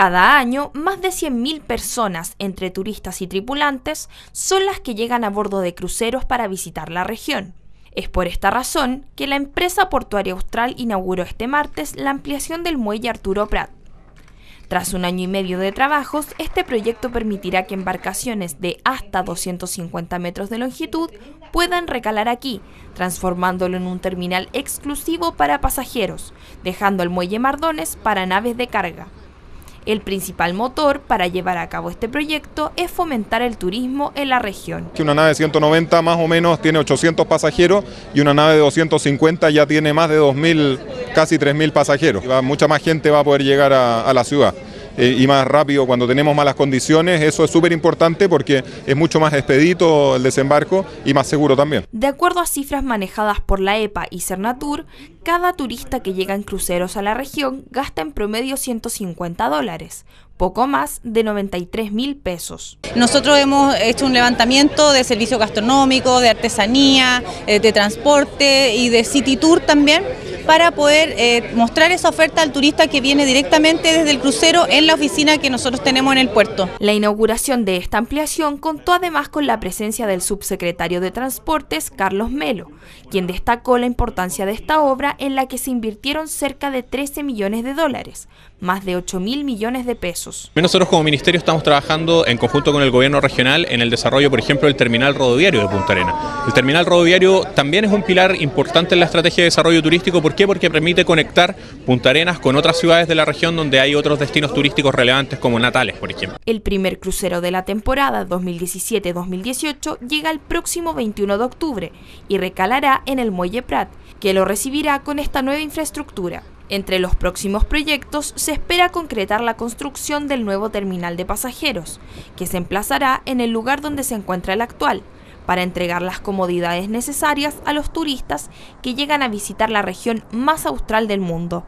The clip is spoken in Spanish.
Cada año, más de 100.000 personas, entre turistas y tripulantes, son las que llegan a bordo de cruceros para visitar la región. Es por esta razón que la empresa portuaria austral inauguró este martes la ampliación del muelle Arturo Prat. Tras un año y medio de trabajos, este proyecto permitirá que embarcaciones de hasta 250 metros de longitud puedan recalar aquí, transformándolo en un terminal exclusivo para pasajeros, dejando el muelle Mardones para naves de carga. El principal motor para llevar a cabo este proyecto es fomentar el turismo en la región. Una nave de 190 más o menos tiene 800 pasajeros y una nave de 250 ya tiene más de 2.000, casi 3.000 pasajeros. mucha más gente va a poder llegar a la ciudad. Eh, y más rápido cuando tenemos malas condiciones, eso es súper importante porque es mucho más expedito el desembarco y más seguro también. De acuerdo a cifras manejadas por la EPA y Cernatur, cada turista que llega en cruceros a la región gasta en promedio 150 dólares, poco más de 93 mil pesos. Nosotros hemos hecho un levantamiento de servicio gastronómico, de artesanía, eh, de transporte y de City Tour también para poder eh, mostrar esa oferta al turista que viene directamente desde el crucero en la oficina que nosotros tenemos en el puerto. La inauguración de esta ampliación contó además con la presencia del subsecretario de Transportes, Carlos Melo, quien destacó la importancia de esta obra en la que se invirtieron cerca de 13 millones de dólares, más de 8 mil millones de pesos. Nosotros como ministerio estamos trabajando en conjunto con el gobierno regional en el desarrollo, por ejemplo, del terminal rodoviario de Punta Arena. El terminal rodoviario también es un pilar importante en la estrategia de desarrollo turístico qué? Porque permite conectar Punta Arenas con otras ciudades de la región donde hay otros destinos turísticos relevantes como Natales, por ejemplo. El primer crucero de la temporada 2017-2018 llega el próximo 21 de octubre y recalará en el Muelle Prat, que lo recibirá con esta nueva infraestructura. Entre los próximos proyectos se espera concretar la construcción del nuevo terminal de pasajeros, que se emplazará en el lugar donde se encuentra el actual, para entregar las comodidades necesarias a los turistas que llegan a visitar la región más austral del mundo.